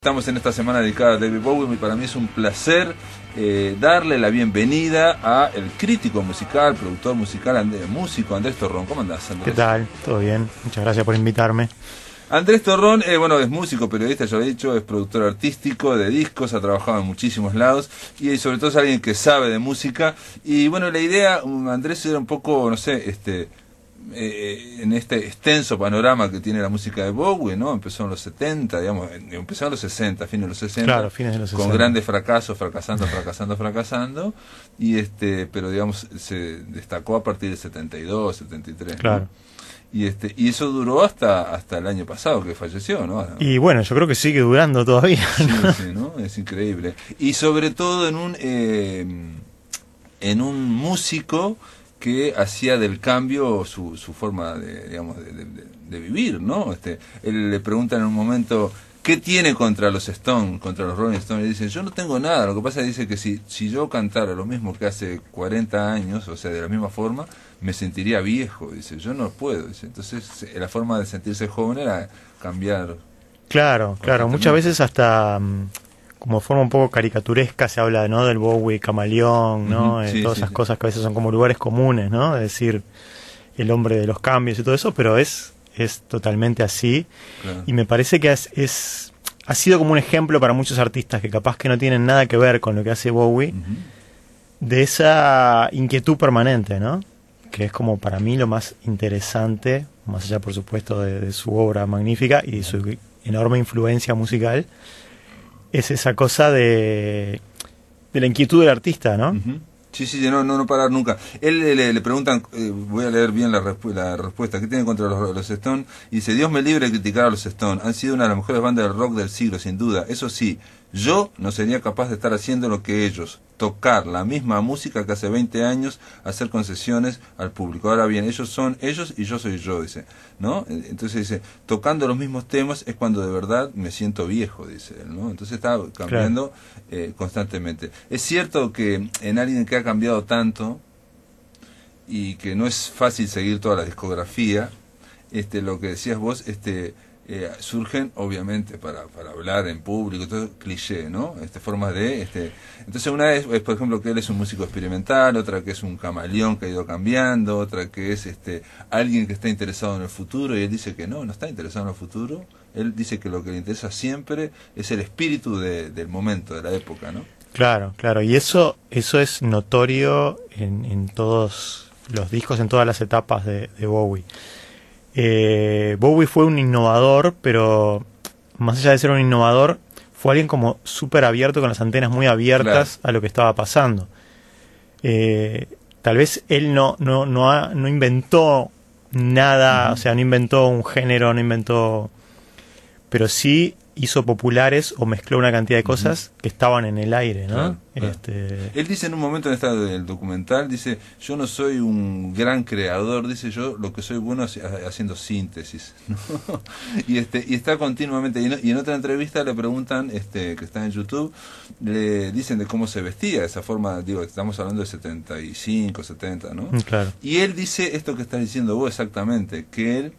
Estamos en esta semana dedicada a David Bowie y para mí es un placer eh, darle la bienvenida a el crítico musical, productor musical, músico Andrés Torrón. ¿Cómo andás, Andrés? ¿Qué tal? ¿Todo bien? Muchas gracias por invitarme. Andrés Torrón, eh, bueno, es músico, periodista, ya lo he dicho, es productor artístico de discos, ha trabajado en muchísimos lados y eh, sobre todo es alguien que sabe de música. Y bueno, la idea, um, Andrés, era un poco, no sé, este eh, en este extenso panorama que tiene la música de Bowie, ¿no? Empezó en los 70, digamos, empezó en los 60, fines de los 60, con grandes fracasos, fracasando, fracasando, fracasando, y este, pero digamos, se destacó a partir del 72, 73. Claro. y este y eso duró hasta hasta el año pasado que falleció no y bueno yo creo que sigue durando todavía Sí, es increíble y sobre todo en un eh, en un músico que hacía del cambio su, su forma de, digamos, de, vivir, ¿no? Este, él le pregunta en un momento, ¿qué tiene contra los Stone, contra los Rolling Stones? Y dice, yo no tengo nada, lo que pasa es que dice que si, yo cantara lo mismo que hace 40 años, o sea, de la misma forma, me sentiría viejo, dice, yo no puedo, dice. Entonces, la forma de sentirse joven era cambiar. Claro, claro, muchas veces hasta mm, como forma un poco caricaturesca se habla ¿no? del Bowie camaleón, ¿no? Eh, todas esas cosas que a veces son como lugares comunes, ¿no? Es decir, el hombre de los cambios y todo eso, pero es, es totalmente así. Y me parece que es, es, ha sido como un ejemplo para muchos artistas que capaz que no tienen nada que ver con lo que hace Bowie, de esa inquietud permanente, ¿no? Que es como para mí lo más interesante, más allá por supuesto de, de su obra magnífica y su enorme influencia musical es esa cosa de, de la inquietud del artista, ¿no? Sí, sí, no, no, parar nunca. Él eh, le, le preguntan, eh, voy a leer bien la, respuesta, ¿qué tiene contra los, los Stones? Y dice, Dios me libre de criticar a los Stone, Han sido una de las mejores bandas del rock del siglo, sin duda. Eso sí, yo no sería capaz de estar haciendo lo que ellos, tocar la misma música que hace 20 años, hacer concesiones al público. Ahora bien, ellos son ellos y yo soy yo, dice, ¿no? Entonces dice, tocando los mismos temas es cuando de verdad me siento viejo, dice él, ¿no? Entonces está cambiando eh, constantemente. Es cierto que en alguien que ha cambiado tanto y que no es fácil seguir toda la discografía, este, lo que decías vos, este, eh, surgen obviamente para, para hablar en público, todo cliché, ¿no? Este, formas de... Este, entonces una es, por ejemplo, que él es un músico experimental, otra que es un camaleón que ha ido cambiando, otra que es este, alguien que está interesado en el futuro y él dice que no, no está interesado en el futuro. Él dice que lo que le interesa siempre es el espíritu del momento, de la época, ¿no? Claro, claro. Y eso, eso es notorio en, en todos los discos, en todas las etapas de Bowie. Eh, Bowie fue un innovador, pero más allá de ser un innovador, fue alguien como súper abierto, con las antenas muy abiertas a lo que estaba pasando. Eh, tal vez él no, no, no, inventó nada, o sea, no inventó un género, no inventó... Pero sí hizo populares o mezcló una cantidad de cosas que estaban en el aire, ¿no? Este, él dice en un momento en esta del documental, dice, yo no soy un gran creador, dice yo, lo que soy bueno es haciendo síntesis, y, este, y está continuamente, y, en otra entrevista le preguntan, este, que está en YouTube, le dicen de cómo se vestía, esa forma, digo, estamos hablando de 75, 70, ¿no? Mm, claro. Y él dice esto que estás diciendo vos exactamente, que él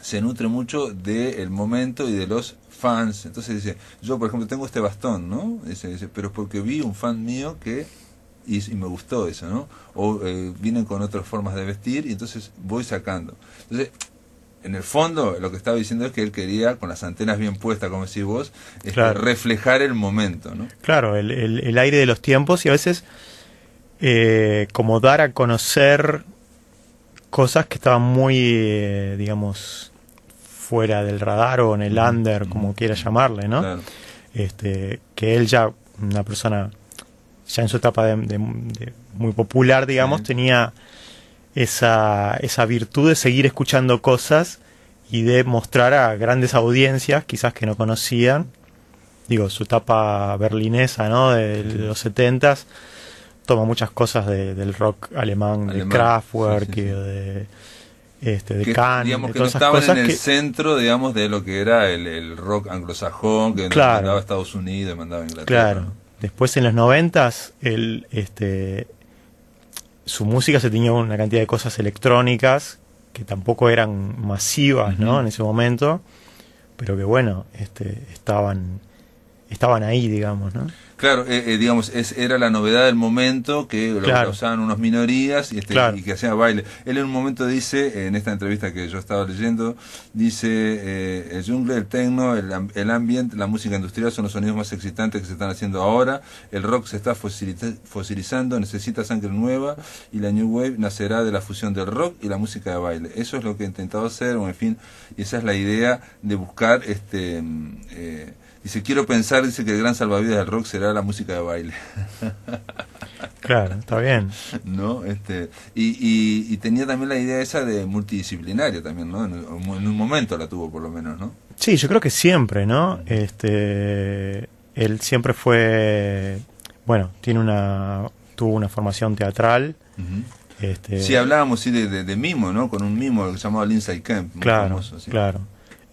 se nutre mucho del momento y de los fans. Entonces dice, yo por ejemplo tengo este bastón, ¿no? Dice, pero es porque vi un fan mío que... Y, me gustó eso, ¿no? O eh, vienen con otras formas de vestir y entonces voy sacando. Entonces, en el fondo lo que estaba diciendo es que él quería, con las antenas bien puestas, como decís vos, este, reflejar el momento, ¿no? Claro, el, el, aire de los tiempos y a veces eh, como dar a conocer cosas que estaban muy, eh, digamos, fuera del radar o en el under, como quiera llamarle, ¿no? Este, que él ya, una persona ya en su etapa de, de, muy popular, digamos, tenía esa, esa virtud de seguir escuchando cosas y de mostrar a grandes audiencias, quizás que no conocían, digo, su etapa berlinesa, ¿no? De, los setentas, toma muchas cosas del rock alemán, del de Kraftwerk, de este, de que no en el centro, digamos, de lo que era el, rock anglosajón que mandaba a Estados Unidos, mandaba a Inglaterra. Después en los noventas, él este, su música se tenía una cantidad de cosas electrónicas que tampoco eran masivas, En ese momento, pero que bueno, este, estaban estaban ahí, digamos, ¿no? Claro, eh, eh, digamos, es, era la novedad del momento que lo usaban unos minorías y, este, y que hacían baile. Él en un momento dice, en esta entrevista que yo estaba leyendo, dice, eh, el jungle, el techno, el, el ambiente, la música industrial son los sonidos más excitantes que se están haciendo ahora, el rock se está fosilizando, necesita sangre nueva y la New Wave nacerá de la fusión del rock y la música de baile. Eso es lo que he intentado hacer, o en fin, y esa es la idea de buscar este... Mm, eh, Dice, quiero pensar, dice que el gran salvavidas del rock será la música de baile. Claro, está bien. ¿No? Este, y, y, tenía también la idea esa de multidisciplinario también, ¿no? En, un momento la tuvo por lo menos, ¿no? Sí, yo creo que siempre, ¿no? Este, él siempre fue, bueno, tiene una, tuvo una formación teatral. Este sí, hablábamos sí, de, de, mimo, ¿no? Con un mimo llamado Lindsay Kemp. claro, famoso, claro.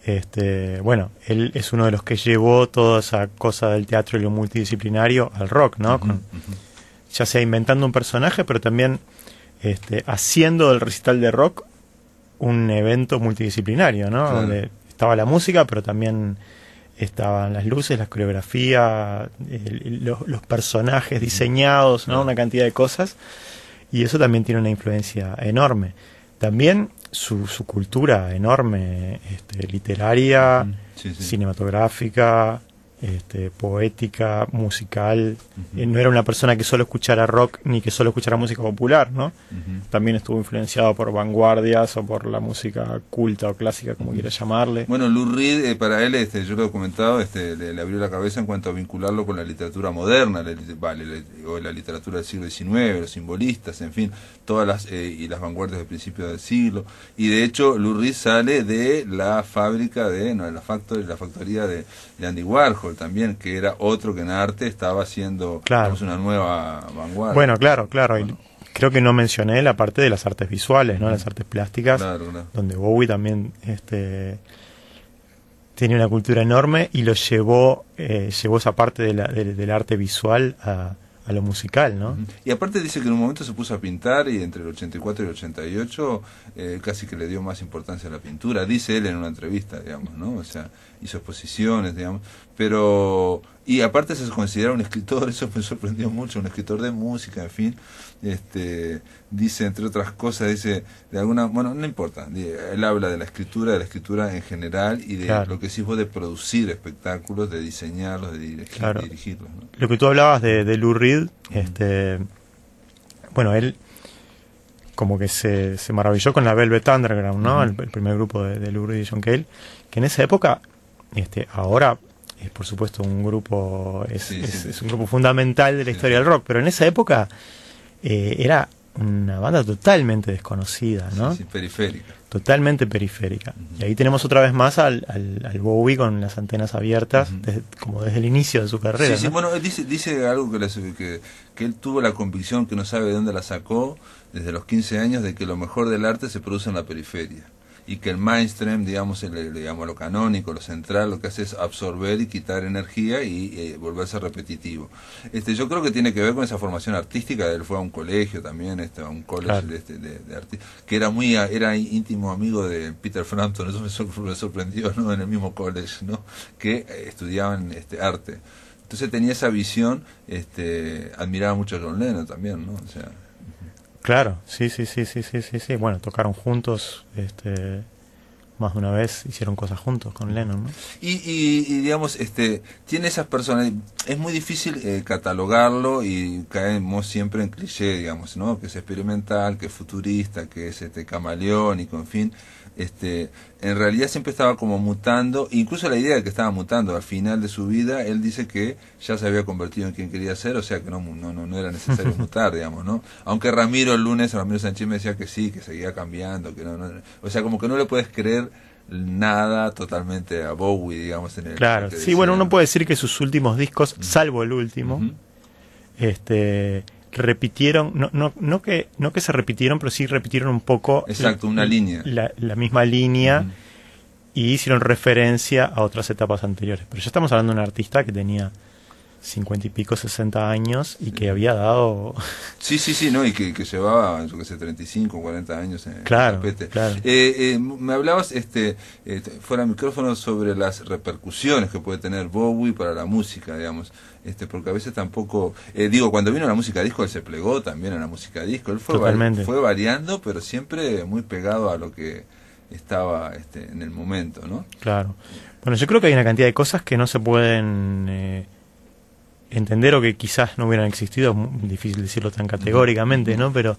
Este, bueno, él es uno de los que llevó toda esa cosa del teatro y lo multidisciplinario al rock, ¿no? Ya sea inventando un personaje, pero también este, haciendo del recital de rock un evento multidisciplinario, ¿no? Donde estaba la música, pero también estaban las luces, la coreografía, los, los, personajes diseñados, ¿no? Una cantidad de cosas. Y eso también tiene una influencia enorme. También su, su cultura enorme, este, literaria, cinematográfica, este, poética, musical. Eh, no era una persona que solo escuchara rock ni que solo escuchara música popular, ¿no? También estuvo influenciado por vanguardias o por la música culta o clásica, como quieras llamarle. Bueno, Lou Reed, eh, para él, este, yo lo he comentado, este, le, abrió la cabeza en cuanto a vincularlo con la literatura moderna, vale, o la literatura del siglo XIX, los simbolistas, en fin, todas las, eh, y las vanguardias del principio del siglo. Y de hecho, Lou Reed sale de la fábrica de, no, de la de la factoría de Andy Warhol también, que era otro que en arte estaba haciendo una nueva vanguardia. Bueno, claro, claro. Creo que no mencioné la parte de las artes visuales, ¿no? Las artes plásticas, donde Bowie también este, tenía una cultura enorme y lo llevó, eh, llevó esa parte del arte visual a a lo musical, ¿no? Y aparte dice que en un momento se puso a pintar y entre el 84 y el 88 eh, casi que le dio más importancia a la pintura, dice él en una entrevista, digamos, ¿no? O sea, hizo exposiciones, digamos, pero y aparte se considera un escritor, eso me sorprendió mucho, un escritor de música, en fin, este, dice entre otras cosas, dice de alguna, bueno, no importa, él habla de la escritura, de la escritura en general y de lo que sí fue de producir espectáculos, de diseñarlos, de, dirigirlos. Lo que tú hablabas de, Lou Reed, este, bueno, él como que se, se maravilló con la Velvet Underground, ¿no? el, primer grupo de, Lou Reed y John Cale, que en esa época, este, ahora es por supuesto un grupo, es, un grupo fundamental de la historia del rock, pero en esa época eh, era una banda totalmente desconocida, ¿no? periférica. Totalmente periférica. Y ahí tenemos otra vez más al, Bowie con las antenas abiertas, como desde el inicio de su carrera. bueno, dice, algo que, que, él tuvo la convicción que no sabe de dónde la sacó desde los 15 años de que lo mejor del arte se produce en la periferia y que el mainstream, digamos, lo canónico, lo central, lo que hace es absorber y quitar energía y eh, volverse repetitivo. Este, yo creo que tiene que ver con esa formación artística, él fue a un colegio también, este, a un college de, este, arte, que era muy, era íntimo amigo de Peter Frampton, eso me, sorprendió, ¿no? En el mismo college, ¿no? Que eh, estudiaban este, arte. Entonces tenía esa visión, este, admiraba mucho a John Lennon también, ¿no? O sea, Claro, sí, sí, sí, sí, sí, sí, sí. Bueno, tocaron juntos, este, más de una vez hicieron cosas juntos con Lennon, Y, y, digamos, este, tiene esas personas, es muy difícil eh, catalogarlo y caemos siempre en cliché, digamos, ¿no? Que es experimental, que es futurista, que es este y en fin este, en realidad siempre estaba como mutando, incluso la idea de que estaba mutando, al final de su vida él dice que ya se había convertido en quien quería ser, o sea que no, no, no era necesario mutar, digamos, ¿no? Aunque Ramiro el lunes, Ramiro Sánchez me decía que sí, que seguía cambiando, que no, no o sea, como que no le puedes creer nada totalmente a Bowie, digamos, en el... Claro, sí, bueno, uno puede decir que sus últimos discos, salvo el último, este repitieron, no, no, no, que, no que se repitieron, pero sí repitieron un poco. Exacto, la, una línea. La, misma línea y hicieron referencia a otras etapas anteriores. Pero ya estamos hablando de un artista que tenía 50 y pico, 60 años y que había dado... Sí, sí, sí, ¿no? Y que, llevaba, yo qué sé, 35, 40 años en claro, el Claro. Eh, eh me hablabas, este, eh, fuera micrófono, sobre las repercusiones que puede tener Bowie para la música, digamos. Este, porque a veces tampoco... Eh, digo, cuando vino la música disco, él se plegó también a la música disco. Él fue, fue variando, pero siempre muy pegado a lo que estaba este, en el momento, ¿no? Claro. Bueno, yo creo que hay una cantidad de cosas que no se pueden eh, entender o que quizás no hubieran existido, es difícil decirlo tan categóricamente, ¿no? Pero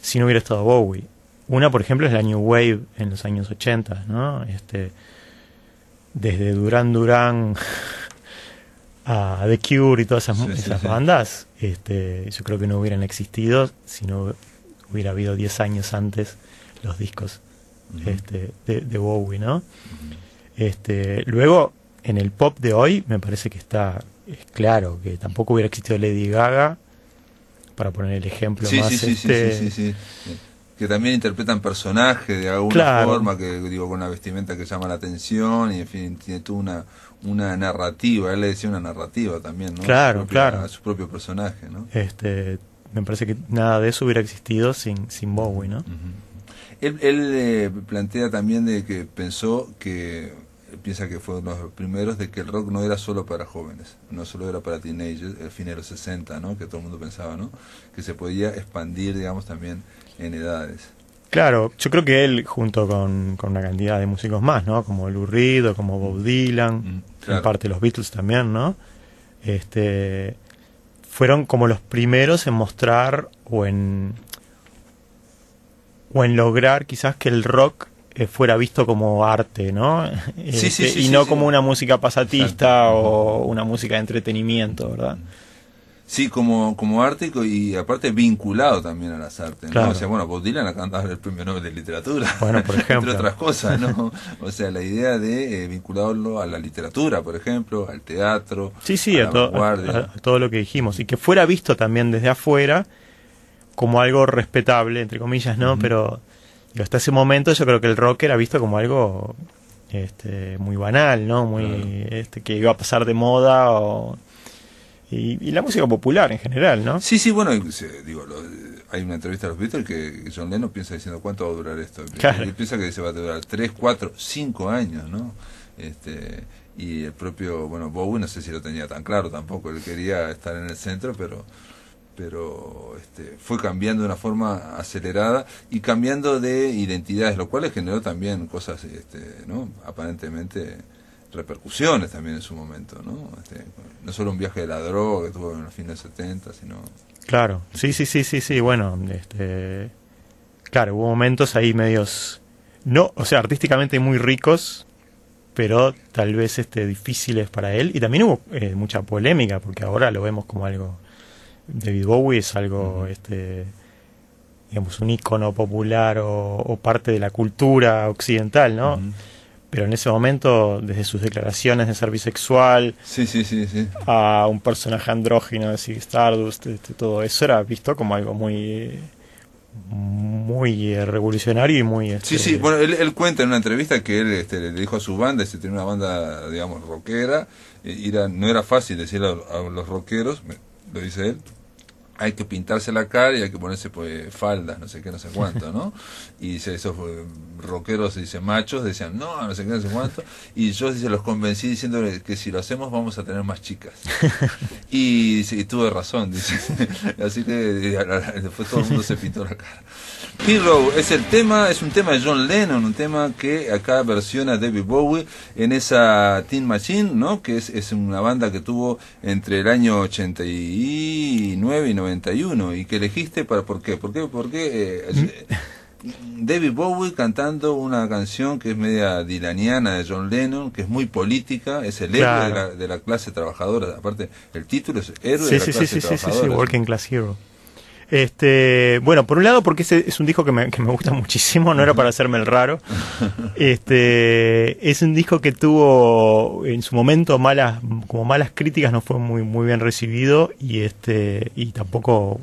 si no hubiera estado Bowie. Una, por ejemplo, es la New Wave en los años 80, ¿no? Este, desde Duran Duran a The Cure y todas esas, bandas, Este, yo creo que no hubieran existido si no hubiera habido 10 años antes los discos este, de, Bowie, ¿no? este, luego, en el pop de hoy, me parece que está claro, que tampoco hubiera existido Lady Gaga, para poner el ejemplo más este, sí, sí, sí, Que también interpretan personajes de alguna forma, que digo, con una vestimenta que llama la atención, y en fin, tiene toda una, una narrativa, él le decía una narrativa también, ¿no? Claro, claro. A su propio personaje, ¿no? Este, me parece que nada de eso hubiera existido sin, sin Bowie, ¿no? Él, eh, plantea también de que pensó que piensa que fueron los primeros de que el rock no era solo para jóvenes, no solo era para teenagers, el fin de los 60, ¿no? Que todo el mundo pensaba, ¿no? Que se podía expandir, digamos, también en edades. Claro, yo creo que él, junto con, una cantidad de músicos más, ¿no? Como Lou Reed como Bob mm. Dylan, mm, en parte los Beatles también, ¿no? Este, fueron como los primeros en mostrar o en, o en lograr quizás que el rock eh, fuera visto como arte, ¿no? Sí, este, sí, sí, y no como una música pasatista o una música de entretenimiento, ¿verdad? Sí, como, como arte y, aparte vinculado también a las artes, ¿no? O sea, bueno, Bob Dylan acaba el premio Nobel de Literatura, bueno, por ejemplo. entre otras cosas, ¿no? O sea, la idea de eh, vincularlo a la literatura, por ejemplo, al teatro, sí, sí, a, todo lo que dijimos, y que fuera visto también desde afuera como algo respetable, entre comillas, ¿no? Pero pero hasta ese momento yo creo que el rock era visto como algo este, muy banal, ¿no? Muy, este, que iba a pasar de moda o... Y, la música popular en general, ¿no? Sí, sí, bueno, digo, eh, hay una entrevista a los Beatles que John Lennon piensa diciendo cuánto va a durar esto. Él piensa que se va a durar 3, 4, 5 años, ¿no? Este, y el propio, bueno, Bowie no sé si lo tenía tan claro tampoco, él quería estar en el centro, pero pero este, fue cambiando de una forma acelerada y cambiando de identidades, lo cual generó también cosas, este, aparentemente repercusiones también en su momento, ¿no? Este, solo un viaje de la droga que tuvo en los fines del 70, sino... Claro, sí, sí, sí, sí, sí, bueno, este, claro, hubo momentos ahí medios, no, o sea, artísticamente muy ricos, pero tal vez este, difíciles para él, y también hubo eh, mucha polémica, porque ahora lo vemos como algo David Bowie es algo, este, digamos, un icono popular o, parte de la cultura occidental, ¿no? Pero en ese momento, desde sus declaraciones de ser bisexual sí, sí, sí, a un personaje andrógino de Stardust, este, todo eso era visto como algo muy muy eh, revolucionario y muy... Este, sí, sí, bueno, él, cuenta en una entrevista que él este, le dijo a su banda, este, tenía una banda, digamos, rockera, eh, era, no era fácil decirle a, los rockeros, lo dice él, hay que pintarse la cara y hay que ponerse pues faldas, no sé qué, no sé cuánto, ¿no? Y dice, esos eh, rockeros, dice, machos, decían, no, no sé qué, no sé cuánto. Y yo dice, los convencí diciéndole que si lo hacemos vamos a tener más chicas. Y, tuve razón, dice. Así que eh, después todo el mundo se pintó la cara. Hero es el tema, es un tema de John Lennon, un tema que acá versiona David Bowie en esa Teen Machine, ¿no? Que es, es una banda que tuvo entre el año 89 y 90 y que elegiste para por qué, por qué, por qué eh, mm. David Bowie cantando una canción que es media dilaniana de John Lennon, que es muy política, es el héroe de, la, clase trabajadora, aparte el título es héroe de la clase trabajadora. Sí, sí, sí, working class hero. Este, bueno, por un lado, porque ese es un disco que me, gusta muchísimo, no era para hacerme el raro. Este, es un disco que tuvo en su momento malas, como malas críticas, no fue muy, muy bien recibido y este, y tampoco.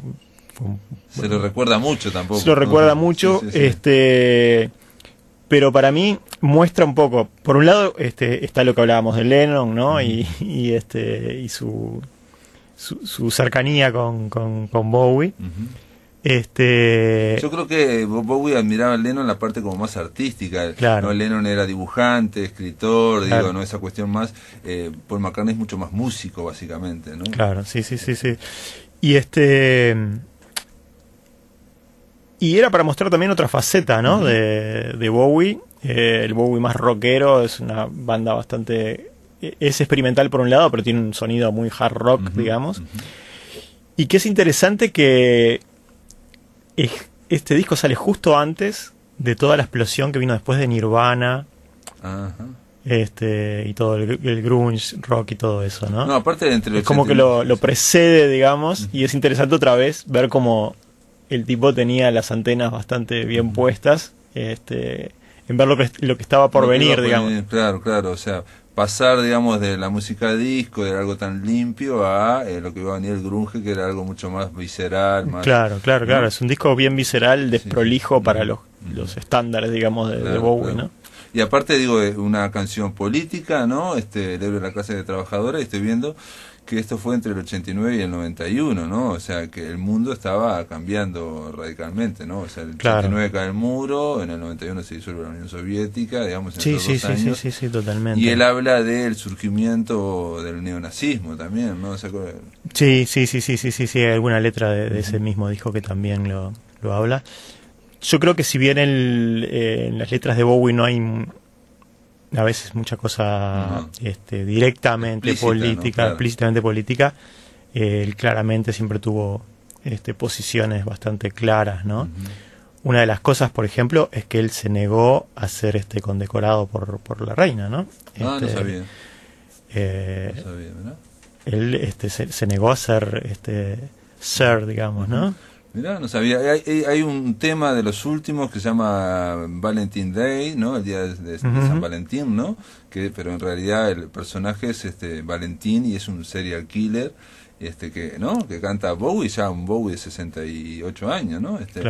se lo recuerda mucho tampoco. Se lo recuerda mucho. Este pero para mí muestra un poco, por un lado este, está lo que hablábamos de Lennon, ¿no? este, y su, su, cercanía con, Bowie. Este... Yo creo que Bowie admiraba a Lennon en la parte como más artística. Claro. Lennon era dibujante, escritor, digo, ¿no? esa cuestión más. Eh, Paul McCartney es mucho más músico, básicamente. Claro, sí, sí, sí, sí. Y este. Y era para mostrar también otra faceta, ¿no? de, Bowie. Eh, el Bowie más rockero es una banda bastante e-, es experimental por un lado, pero tiene un sonido muy hard rock, digamos. Y que es interesante que este disco sale justo antes de toda la explosión que vino después de Nirvana. Este, y todo el, grunge, rock y todo eso, ¿no? No, aparte de entre Es como que lo, precede, digamos, y es interesante otra vez ver cómo el tipo tenía las antenas bastante bien puestas, este, en ver lo que, estaba por venir, digamos. Claro, claro, o sea, pasar, digamos, de la música disco, de algo tan limpio, a eh, lo que iba a venir el grunge, que era algo mucho más visceral. Más, claro, claro, claro. ¿Mm? Es un disco bien visceral, desprolijo para los, mm. los estándares, digamos, de, Bowie, ¿no? Y aparte, digo, eh, una canción política, ¿no? Este, el héroe de la clase de trabajadores, estoy viendo que esto fue entre el 89 y el 91, ¿no? O sea, que el mundo estaba cambiando radicalmente, ¿no? O sea, el 89 cae el muro, en el 91 se disuelve la Unión Soviética, digamos, en sí, sí, sí, sí, sí, totalmente. Y él habla del surgimiento del neonazismo también, ¿no? sí, sí, sí, sí, sí, sí, sí, alguna letra de, ese mismo dijo que también lo, lo habla. Yo creo que si bien eh, en las letras de Bowie no hay a veces mucha cosa este, directamente política, explícitamente política. Él claramente siempre tuvo este, posiciones bastante claras, ¿no? Una de las cosas, por ejemplo, es que él se negó a ser este condecorado por, por la reina, ¿no? Ah, este, sabía. Eh, Él este, se, negó a ser este, ser, digamos, ¿no? Mirá, no sabía. Hay, hay, un tema de los últimos que se llama Valentine Day, ¿no? El día de, San Valentín, ¿no? Que, pero en realidad el personaje es este Valentín y es un serial killer este que no que canta Bowie ya un Bowie de 68 años no este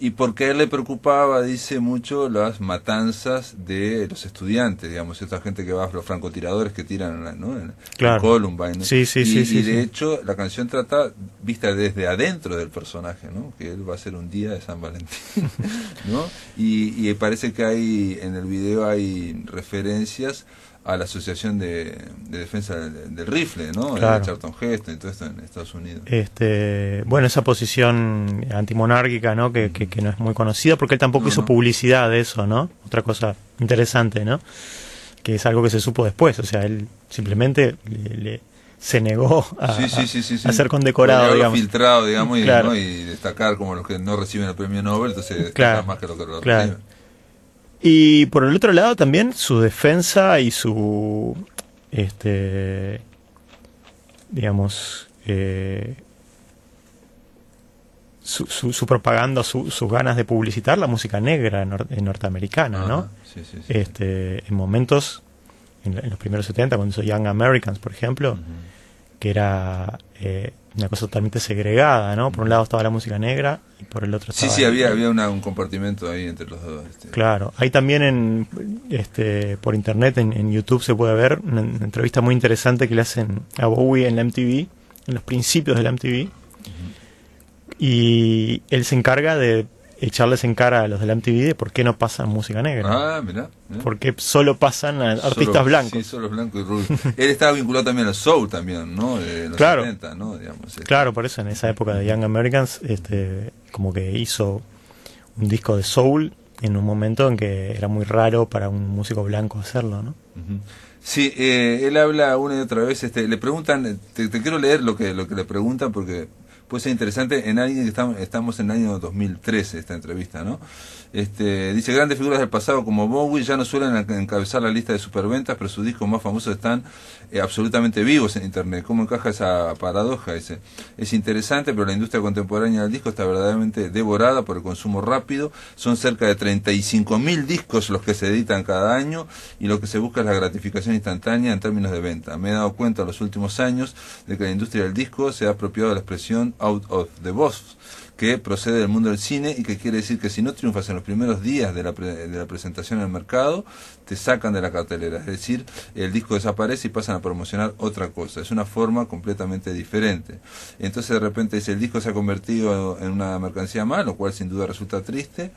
y porque él le preocupaba dice mucho las matanzas de los estudiantes digamos esta gente que va los francotiradores que tiran ¿no? en, claro. Columbine ¿no? sí, sí, sí, y de hecho la canción trata vista desde adentro del personaje no que él va a ser un día de San Valentín no y, y parece que hay en el video hay referencias a la Asociación de, Defensa del, Rifle, ¿no? Claro. El Charlton Heston y todo esto en Estados Unidos. Este, bueno, esa posición antimonárquica, ¿no? Que, no es muy conocida porque él tampoco hizo publicidad de eso, ¿no? Otra cosa interesante, ¿no? Que es algo que se supo después, o sea, él simplemente le, se negó a, ser condecorado, digamos. filtrado, digamos, y, destacar como los que no reciben el premio Nobel, entonces es más que los que lo reciben. Y por el otro lado también su defensa y su, este, digamos, eh, su, propaganda, sus ganas de publicitar la música negra eh, norteamericana, ¿no? Ah, este, en momentos, en, los primeros 70, cuando hizo Young Americans, por ejemplo, que era eh, una cosa totalmente segregada, ¿no? Por un lado estaba la música negra y por el otro estaba... Sí, sí, había, había un compartimento ahí entre los dos. Este. Claro, hay también en, este, por internet, en, YouTube se puede ver una, entrevista muy interesante que le hacen a Bowie en la MTV, en los principios de la MTV, y él se encarga de echarles en cara a los de la MTV por qué no pasan música negra. Ah, mirá. Porque solo pasan artistas blancos. Sí, solo blancos y rubios. Él estaba vinculado también al soul también, ¿no? claro. Este. Claro, por eso en esa época de Young Americans, este, como que hizo un disco de soul en un momento en que era muy raro para un músico blanco hacerlo, ¿no? Sí, eh, él habla una y otra vez, este, le preguntan, te, quiero leer lo que, lo que le preguntan porque Puede ser interesante, en alguien estamos, estamos en el año 2013 esta entrevista, ¿no? Este, dice, grandes figuras del pasado como Bowie ya no suelen encabezar la lista de superventas, pero sus discos más famosos están eh, absolutamente vivos en Internet. ¿Cómo encaja esa paradoja? Es, es interesante, pero la industria contemporánea del disco está verdaderamente devorada por el consumo rápido. Son cerca de 35.000 discos los que se editan cada año y lo que se busca es la gratificación instantánea en términos de venta. Me he dado cuenta en los últimos años de que la industria del disco se ha apropiado de la expresión out of the box que procede del mundo del cine y que quiere decir que si no triunfas en los primeros días de la, de la presentación en el mercado, te sacan de la cartelera, es decir, el disco desaparece y pasan a promocionar otra cosa, es una forma completamente diferente. Entonces de repente si el disco se ha convertido en una mercancía más, lo cual sin duda resulta triste,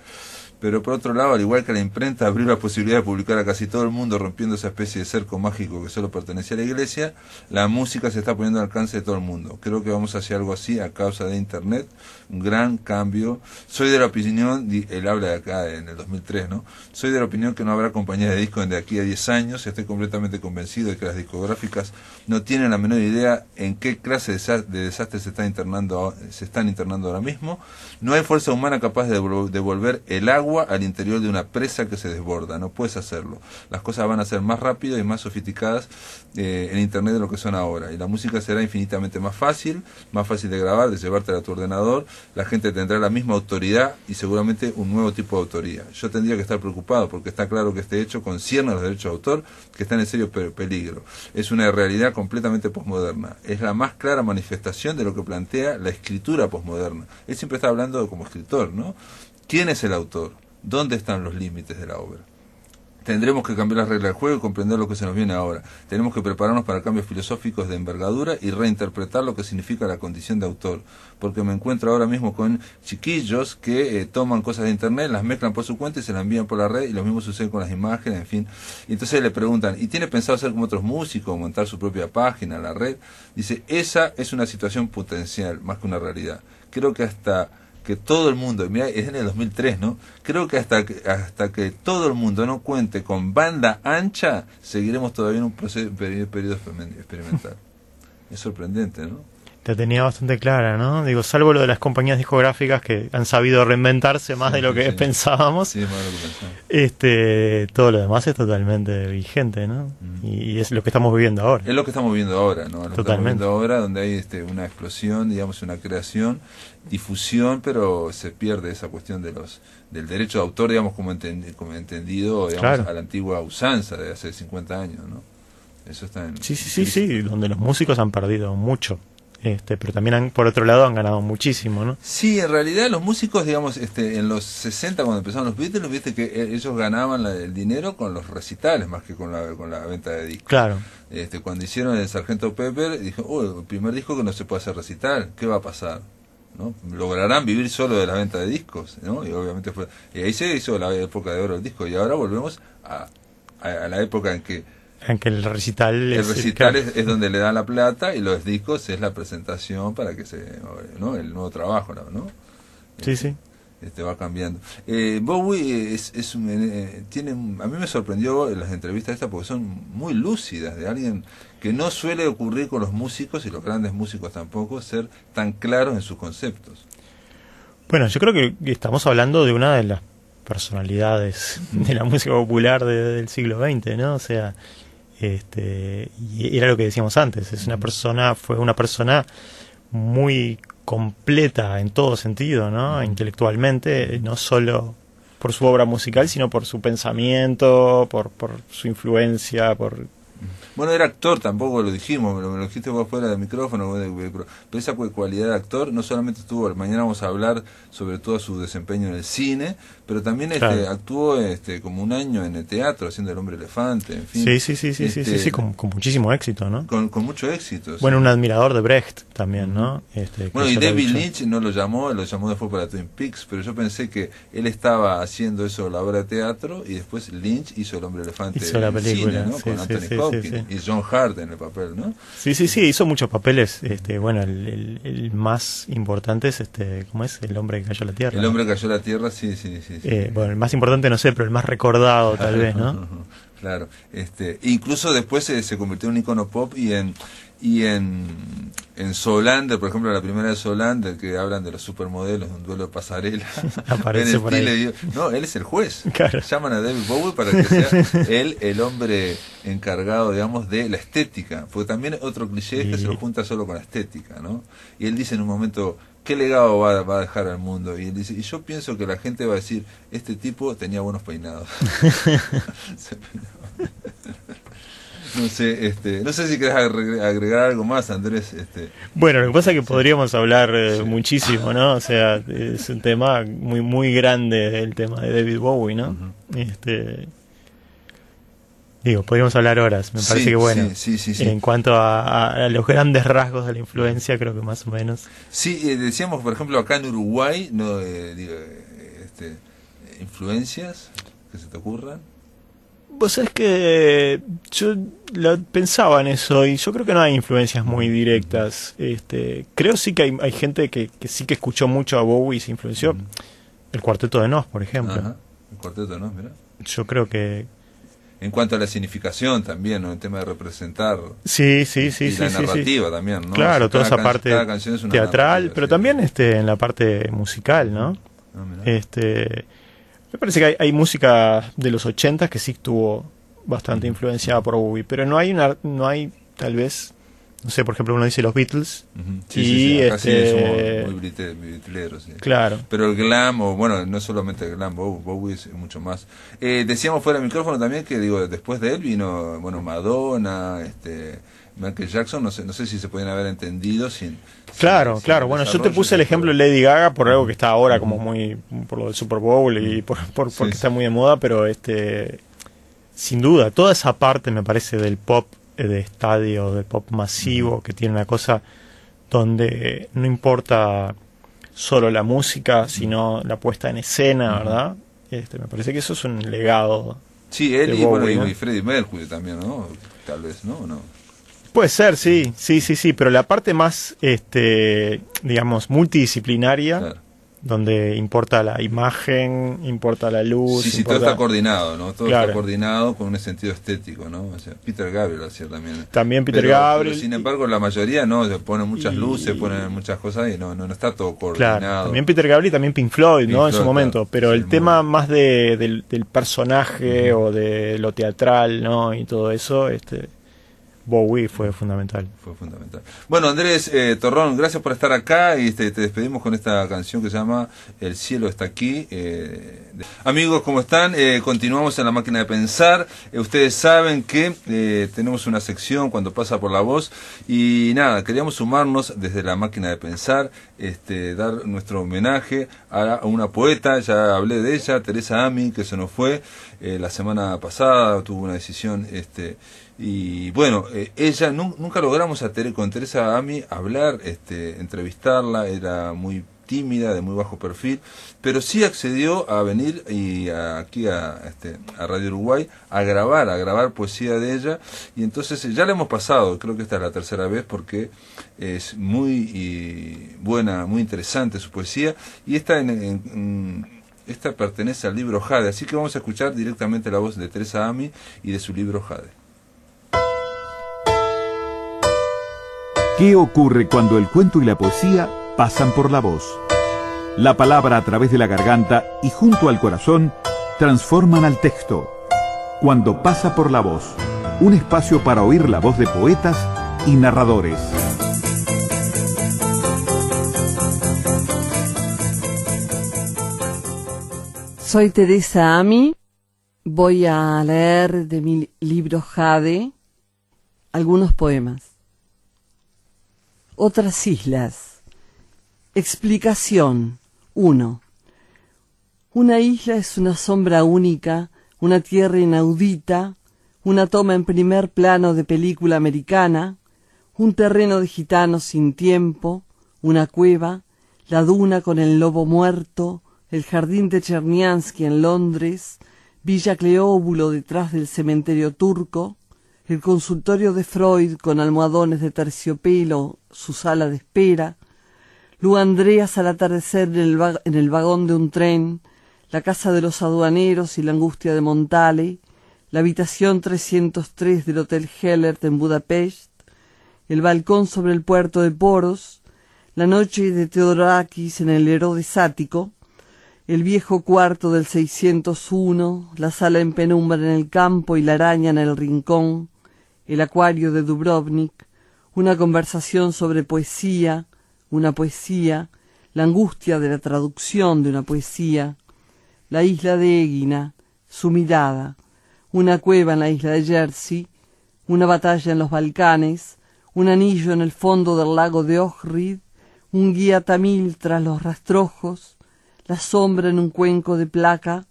pero por otro lado, al igual que la imprenta abrió la posibilidad de publicar a casi todo el mundo rompiendo esa especie de cerco mágico que solo pertenecía a la iglesia, la música se está poniendo al alcance de todo el mundo. Creo que vamos a hacer algo así a causa de Internet, un gran cambio. Soy de la opinión, él habla de acá en el 2003, ¿no? Soy de la opinión que no habrá compañía de disco de aquí a 10 años. Estoy completamente convencido de que las discográficas no tienen la menor idea en qué clase de desastre se están internando, se están internando ahora mismo. No hay fuerza humana capaz de devolver el agua al interior de una presa que se desborda. No puedes hacerlo. Las cosas van a ser más rápidas y más sofisticadas eh, en Internet de lo que son ahora. Y la música será infinitamente más fácil, más fácil de grabar, de llevártela a tu ordenador. La gente tendrá la misma autoridad y seguramente un nuevo tipo de autoría. Yo tendría que estar preocupado porque está claro que este hecho concierne a los derechos de autor, que están en serio peligro. Es una realidad completamente posmoderna. Es la más clara manifestación de lo que plantea la escritura posmoderna. Él siempre está hablando como escritor, ¿no? ¿Quién es el autor? ¿Dónde están los límites de la obra? tendremos que cambiar las reglas del juego y comprender lo que se nos viene ahora. Tenemos que prepararnos para cambios filosóficos de envergadura y reinterpretar lo que significa la condición de autor. Porque me encuentro ahora mismo con chiquillos que eh, toman cosas de internet, las mezclan por su cuenta y se las envían por la red y lo mismo sucede con las imágenes, en fin. Y entonces le preguntan, ¿y tiene pensado ser como otros músicos, montar su propia página, la red? Dice, esa es una situación potencial más que una realidad. Creo que hasta que todo el mundo, mira, es en el 2003, ¿no? Creo que hasta que, hasta que todo el mundo no cuente con banda ancha, seguiremos todavía en un proceso, periodo experimental. es sorprendente, ¿no? Te tenía bastante clara, ¿no? Digo, salvo lo de las compañías discográficas que han sabido reinventarse más de lo que pensábamos. Este, todo lo demás es totalmente vigente, ¿no? Mm. Y, es lo que estamos viviendo ahora. Es lo que estamos viviendo ahora, ¿no? totalmente. ahora donde hay este, una explosión, digamos, una creación, difusión, pero se pierde esa cuestión de los del derecho de autor, digamos, como, entendido, como entendido a la antigua usanza de hace 50 años, ¿no? Eso está en... Sí, sí, sí, sí, donde los músicos han perdido mucho este, pero también por otro lado han ganado muchísimo, ¿no? Sí, en realidad los músicos, digamos, este, en los 60 cuando empezaron los Beatles, viste que eh, ellos ganaban el dinero con los recitales más que con la, con la venta de discos. Claro. Este, cuando hicieron el Sargento Pepper, dijo, uh el primer disco que no se puede hacer recital, ¿qué va a pasar? ¿no? Lograrán vivir solo de la venta de discos, ¿no? Y obviamente fue, ahí se hizo la época de oro del disco, y ahora volvemos a, a la época en que aunque el recital es... El recital Es, donde le da la plata y los discos es la presentación para que se... ¿no? El nuevo trabajo, ¿no? Sí, sí. Este va cambiando. Eh, Bowie es, es un, eh, tiene, a mí me sorprendió las entrevistas estas porque son muy lúcidas de alguien que no suele ocurrir con los músicos y los grandes músicos tampoco ser tan claros en sus conceptos. Bueno, yo creo que estamos hablando de una de las personalidades de la música popular del siglo XX, ¿no? O sea, este, y era lo que decíamos antes, es una persona, fue una persona muy completa en todo sentido, ¿no? Intelectualmente, no solo por su obra musical, sino por su pensamiento, por, su influencia, por... Bueno, era actor, tampoco lo dijimos, me lo, dijiste vos fuera del micrófono, pero esa cualidad de actor no solamente tuvo, mañana vamos a hablar sobre todo su desempeño en el cine, pero también este, actuó este, como un año en el teatro haciendo El Hombre Elefante, en fin. Sí, sí, sí, sí, sí, sí, sí este, con, muchísimo éxito, ¿no? Con, mucho éxito. Bueno, un admirador de Brecht también, ¿no? Este, bueno, y David Lynch no lo llamó, lo llamó después para Twin Peaks, pero yo pensé que él estaba haciendo eso la obra de teatro y después Lynch hizo El Hombre Elefante hizo la película, con Anthony Hopkins y John Hart en el papel, ¿no? Sí, sí, sí, hizo muchos papeles, este, bueno, el, más importante es, este, ¿cómo es? El Hombre que cayó a la Tierra. El Hombre que cayó a la Tierra, sí, sí, sí. Eh, bueno, el más importante no sé, pero el más recordado tal vez, ¿no? Claro, este, incluso después se, convirtió en un icono pop y en y en, Solander, por ejemplo, la primera de Solander, que hablan de los supermodelos, un duelo de pasarela. Aparece por ahí. no, él es el juez. Llaman a David Bowie para que sea él el hombre encargado, digamos, de la estética. Porque también otro cliché es que se lo junta solo con la estética, ¿no? Y él dice en un momento, ¿Qué legado va, a dejar al mundo? Y, yo pienso que la gente va a decir, este tipo tenía buenos peinados. no sé, este, no sé si querés agregar algo más, Andrés. Este. Bueno, lo que pasa es que podríamos hablar eh, muchísimo, ¿no? O sea, es un tema muy muy grande el tema de David Bowie, ¿no? Este digo, podríamos hablar horas, me parece que bueno. en cuanto a, los grandes rasgos de la influencia, creo que más o menos. Sí, eh, decíamos, por ejemplo, acá en Uruguay, no, eh, eh, este, influencias que se te ocurran. Vos sabés que yo lo pensaba en eso y yo creo que no hay influencias muy directas. Este, creo sí que hay, gente que, sí que escuchó mucho a Bowie y se influenció. Mm. El Cuarteto de Nos, por ejemplo. Ajá. El Cuarteto de Nos, mira. Yo creo que, en cuanto a la significación también, ¿no? El tema de representar. Sí, sí, sí. Y sí, la narrativa también, ¿no? Claro, toda esa parte teatral, pero también este, en la parte musical, ¿no? Ah, este, me parece que hay, música de los 80 que sí estuvo bastante influenciada por Bowie, pero no hay, una, no hay tal vez no sé, por ejemplo, uno dice los Beatles. sí, sí, sí. Este, muy sí. Claro. Pero el glam, o, bueno, no solamente el glam, Bowie es mucho más. Eh, decíamos fuera del micrófono también que, digo, después de él vino, bueno, Madonna, este, Michael Jackson, no sé, no sé si se pueden haber entendido sin... Claro, claro. bueno, yo te puse el ejemplo de Lady Gaga por algo que está ahora como muy... por lo del Super Bowl y por porque está muy de moda, pero este... Sin duda, toda esa parte me parece del pop eh, de estadio, de pop masivo, que tiene una cosa donde eh, no importa solo la música, sino la puesta en escena, ¿verdad? Este, me parece que eso es un legado. Sí, él y, Freddy Mercury también, ¿no? Tal vez, ¿no? Puede ser, sí, sí, sí, sí, pero la parte más, este, digamos, multidisciplinaria donde importa la imagen, importa la luz. Sí, sí, todo está coordinado, ¿no? Todo está coordinado con un sentido estético, ¿no? O sea, Peter Gabriel hacía también. También Peter Gabriel. sin embargo, la mayoría no, se ponen muchas luces, ponen muchas cosas y no, no, está todo coordinado. Claro. También Peter Gabriel y también Pink Floyd, ¿no? en su momento. Pero el tema más de, del, personaje o de lo teatral, ¿no? Y todo eso, este Bowie fue fundamental. Fue fundamental. Bueno, Andrés eh, Torrón, gracias por estar acá y te, despedimos con esta canción que se llama El cielo está aquí. Eh, Amigos, ¿cómo están? Eh, continuamos en la máquina de pensar. ustedes saben que tenemos una sección cuando pasa por la voz y nada, queríamos sumarnos desde la máquina de pensar, este, dar nuestro homenaje a, una poeta, ya hablé de ella, Teresa Amin, que se nos fue la semana pasada, tuvo una decisión... este y bueno, eh, ella nunca logramos a con Teresa Ami hablar, este, entrevistarla, era muy tímida, de muy bajo perfil, pero sí accedió a venir y aquí este, a, Radio Uruguay a grabar, a grabar poesía de ella. Y entonces eh, ya la hemos pasado, creo que esta es la tercera vez porque es muy buena, muy interesante su poesía. Y esta, esta pertenece al libro Jade, así que vamos a escuchar directamente la voz de Teresa Ami y de su libro Jade. ¿Qué ocurre cuando el cuento y la poesía pasan por la voz? La palabra a través de la garganta y junto al corazón transforman al texto. Cuando pasa por la voz, un espacio para oír la voz de poetas y narradores. Soy Teresa Ami, voy a leer de mi libro Jade algunos poemas otras islas. Explicación 1. Una isla es una sombra única, una tierra inaudita, una toma en primer plano de película americana, un terreno de gitanos sin tiempo, una cueva, la duna con el lobo muerto, el jardín de Chernyansky en Londres, Villa Cleóbulo detrás del cementerio turco, el consultorio de Freud con almohadones de terciopelo, su sala de espera, Lu Andreas al atardecer en el, vagón de un tren, la casa de los aduaneros y la angustia de Montale, la habitación 303 del Hotel Hellert en Budapest, el balcón sobre el puerto de Poros, la noche de Teodorakis en el Herodes Sático, el viejo cuarto del 601, la sala en penumbra en el campo y la araña en el rincón, el acuario de Dubrovnik, una conversación sobre poesía, una poesía, la angustia de la traducción de una poesía, la isla de Égina, su mirada, una cueva en la isla de Jersey, una batalla en los Balcanes, un anillo en el fondo del lago de Ohrid, un guía tamil tras los rastrojos, la sombra en un cuenco de placa,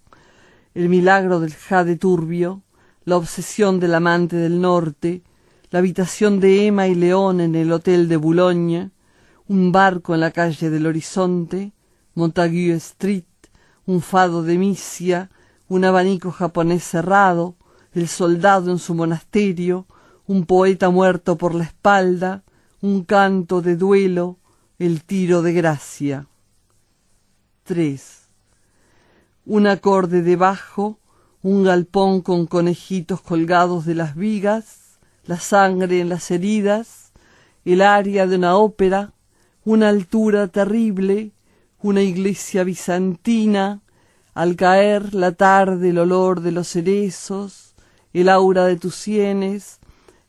el milagro del jade turbio, la obsesión del amante del norte, la habitación de Emma y León en el hotel de Boulogne, un barco en la calle del Horizonte, Montague Street, un fado de misia, un abanico japonés cerrado, el soldado en su monasterio, un poeta muerto por la espalda, un canto de duelo, el tiro de gracia. 3. Un acorde de bajo, un galpón con conejitos colgados de las vigas, la sangre en las heridas, el aria de una ópera, una altura terrible, una iglesia bizantina, al caer la tarde el olor de los cerezos, el aura de tus sienes,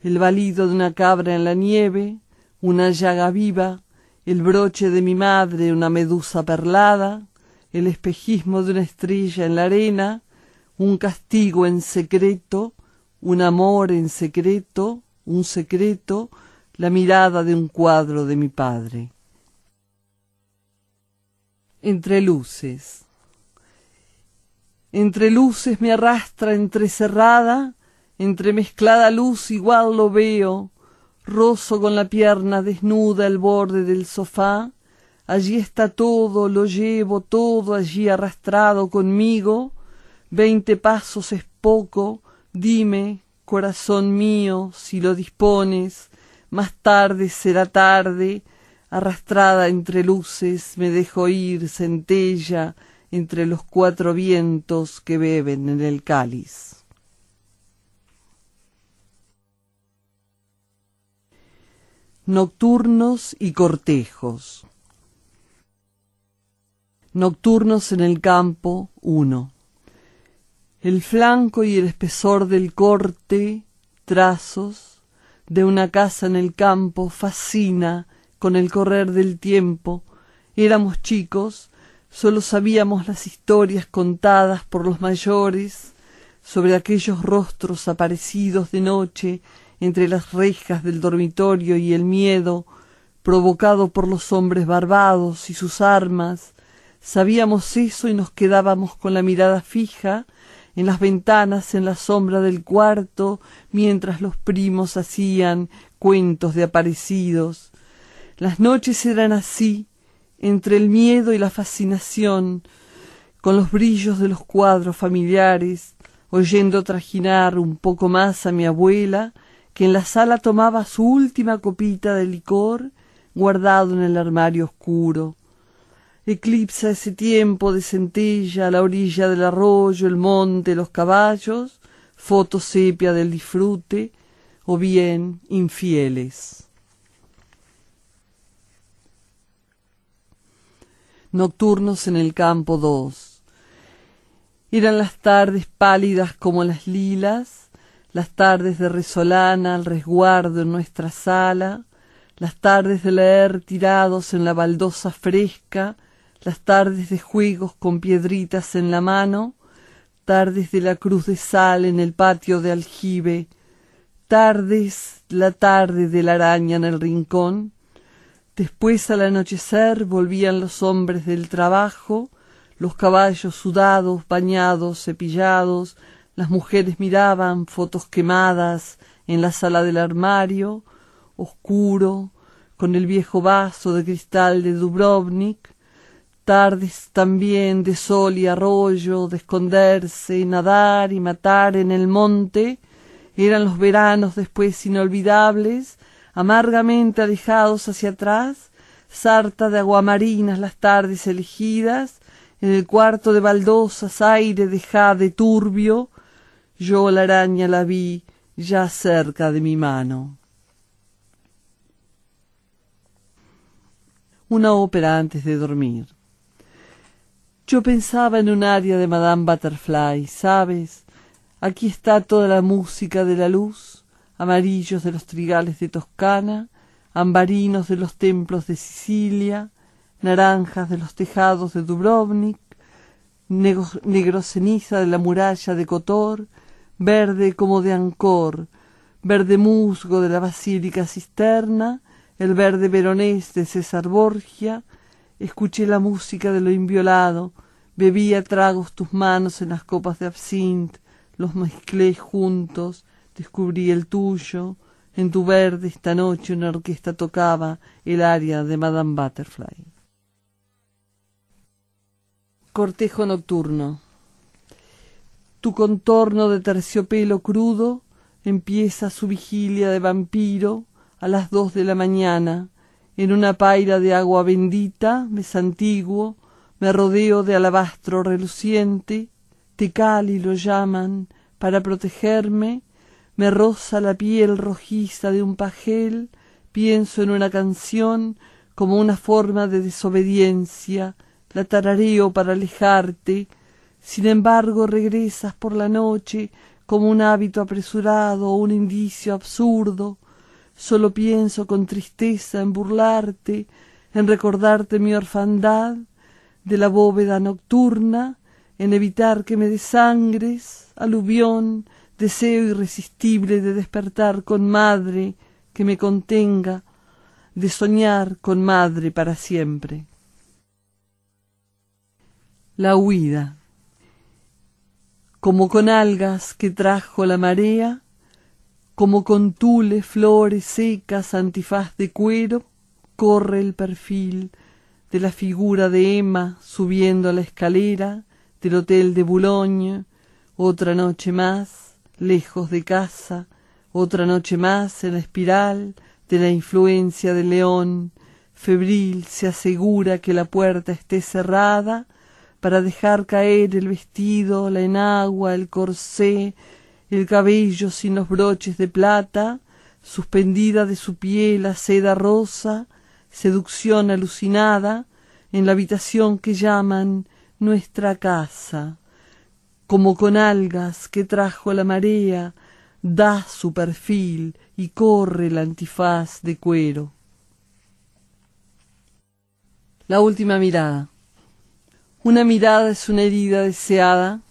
el balido de una cabra en la nieve, una llaga viva, el broche de mi madre, una medusa perlada, el espejismo de una estrella en la arena, un castigo en secreto, un amor en secreto, un secreto, la mirada de un cuadro de mi padre. Entre luces. Entre luces me arrastra entrecerrada, entre mezclada luz igual lo veo, rozo con la pierna desnuda el borde del sofá, allí está todo, lo llevo todo allí arrastrado conmigo, Veinte pasos es poco, dime, corazón mío, si lo dispones, más tarde será tarde, arrastrada entre luces me dejo ir centella entre los cuatro vientos que beben en el cáliz. Nocturnos y cortejos. Nocturnos en el campo uno el flanco y el espesor del corte, trazos, de una casa en el campo fascina con el correr del tiempo. Éramos chicos, solo sabíamos las historias contadas por los mayores sobre aquellos rostros aparecidos de noche entre las rejas del dormitorio y el miedo provocado por los hombres barbados y sus armas. Sabíamos eso y nos quedábamos con la mirada fija en las ventanas, en la sombra del cuarto, mientras los primos hacían cuentos de aparecidos. Las noches eran así, entre el miedo y la fascinación, con los brillos de los cuadros familiares, oyendo trajinar un poco más a mi abuela, que en la sala tomaba su última copita de licor guardado en el armario oscuro eclipsa ese tiempo de centella la orilla del arroyo, el monte, los caballos, foto sepia del disfrute, o bien infieles. Nocturnos en el campo 2. Eran las tardes pálidas como las lilas, las tardes de resolana al resguardo en nuestra sala, las tardes de leer tirados en la baldosa fresca, las tardes de juegos con piedritas en la mano, tardes de la cruz de sal en el patio de aljibe, tardes la tarde de la araña en el rincón, después al anochecer volvían los hombres del trabajo, los caballos sudados, bañados, cepillados, las mujeres miraban fotos quemadas en la sala del armario, oscuro, con el viejo vaso de cristal de Dubrovnik, tardes también de sol y arroyo, de esconderse y nadar y matar en el monte, eran los veranos después inolvidables, amargamente alejados hacia atrás, sarta de aguamarinas las tardes elegidas, en el cuarto de baldosas aire de jade turbio, yo la araña la vi ya cerca de mi mano. Una ópera antes de dormir. Yo pensaba en un área de Madame Butterfly, ¿sabes? Aquí está toda la música de la luz, amarillos de los trigales de Toscana, ambarinos de los templos de Sicilia, naranjas de los tejados de Dubrovnik, negro, ceniza de la muralla de Cotor, verde como de Ancor, verde musgo de la basílica cisterna, el verde veronés de César Borgia, escuché la música de lo inviolado, bebí a tragos tus manos en las copas de absinthe, los mezclé juntos, descubrí el tuyo, en tu verde esta noche una orquesta tocaba el aria de Madame Butterfly. Cortejo nocturno. Tu contorno de terciopelo crudo empieza su vigilia de vampiro a las dos de la mañana en una paila de agua bendita me santiguo, me rodeo de alabastro reluciente, tecali lo llaman, para protegerme, me roza la piel rojiza de un pajel, pienso en una canción como una forma de desobediencia, la tarareo para alejarte, sin embargo regresas por la noche como un hábito apresurado o un indicio absurdo, Solo pienso con tristeza en burlarte, en recordarte mi orfandad de la bóveda nocturna, en evitar que me desangres, aluvión, deseo irresistible de despertar con madre que me contenga, de soñar con madre para siempre. La huida. Como con algas que trajo la marea, como con tules, flores secas, antifaz de cuero, corre el perfil de la figura de Emma subiendo a la escalera del hotel de Boulogne, otra noche más, lejos de casa, otra noche más en la espiral de la influencia de León, febril se asegura que la puerta esté cerrada para dejar caer el vestido, la enagua, el corsé, el cabello sin los broches de plata, suspendida de su piel la seda rosa, seducción alucinada, en la habitación que llaman nuestra casa, como con algas que trajo la marea, da su perfil y corre el antifaz de cuero. La última mirada. Una mirada es una herida deseada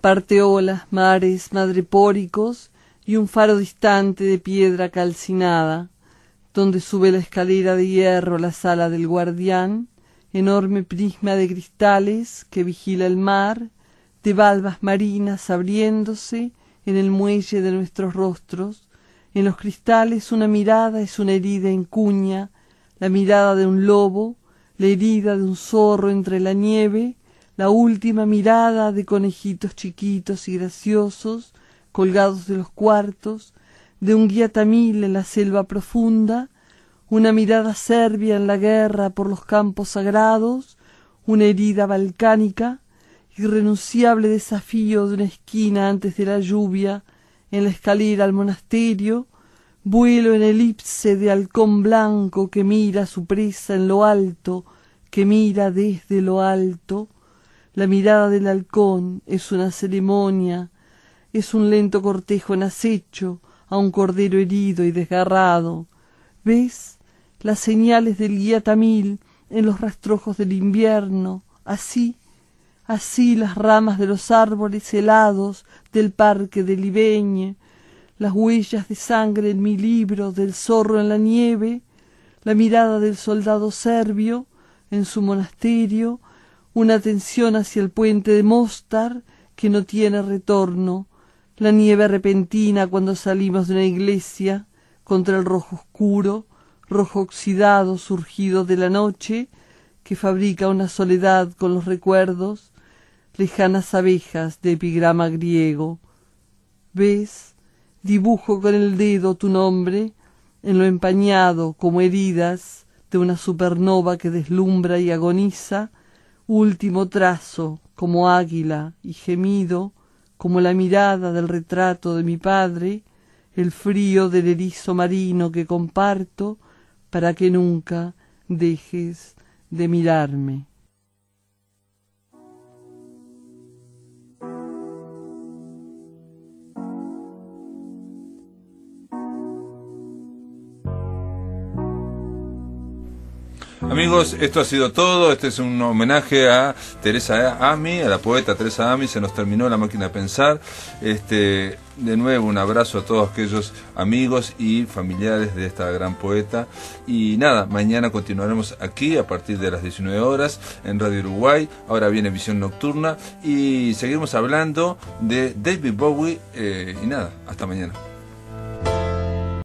parteolas, mares, madrepóricos y un faro distante de piedra calcinada, donde sube la escalera de hierro la sala del guardián, enorme prisma de cristales que vigila el mar, de valvas marinas abriéndose en el muelle de nuestros rostros, en los cristales una mirada es una herida en cuña, la mirada de un lobo, la herida de un zorro entre la nieve, la última mirada de conejitos chiquitos y graciosos colgados de los cuartos, de un guía tamil en la selva profunda, una mirada serbia en la guerra por los campos sagrados, una herida balcánica, irrenunciable desafío de una esquina antes de la lluvia, en la escalera al monasterio, vuelo en elipse de halcón blanco que mira su presa en lo alto, que mira desde lo alto, la mirada del halcón es una ceremonia, es un lento cortejo en acecho a un cordero herido y desgarrado. ¿Ves las señales del guía tamil en los rastrojos del invierno? Así, así las ramas de los árboles helados del parque de Libeñe, las huellas de sangre en mi libro del zorro en la nieve, la mirada del soldado serbio en su monasterio, una atención hacia el puente de Mostar que no tiene retorno, la nieve repentina cuando salimos de una iglesia contra el rojo oscuro, rojo oxidado surgido de la noche, que fabrica una soledad con los recuerdos, lejanas abejas de epigrama griego. ¿Ves? Dibujo con el dedo tu nombre en lo empañado como heridas de una supernova que deslumbra y agoniza último trazo como águila y gemido, como la mirada del retrato de mi padre, el frío del erizo marino que comparto, para que nunca dejes de mirarme. Amigos, esto ha sido todo. Este es un homenaje a Teresa Ami, a la poeta Teresa Ami. Se nos terminó la máquina de pensar. Este, de nuevo, un abrazo a todos aquellos amigos y familiares de esta gran poeta. Y nada, mañana continuaremos aquí a partir de las 19 horas en Radio Uruguay. Ahora viene Visión Nocturna y seguimos hablando de David Bowie. Eh, y nada, hasta mañana.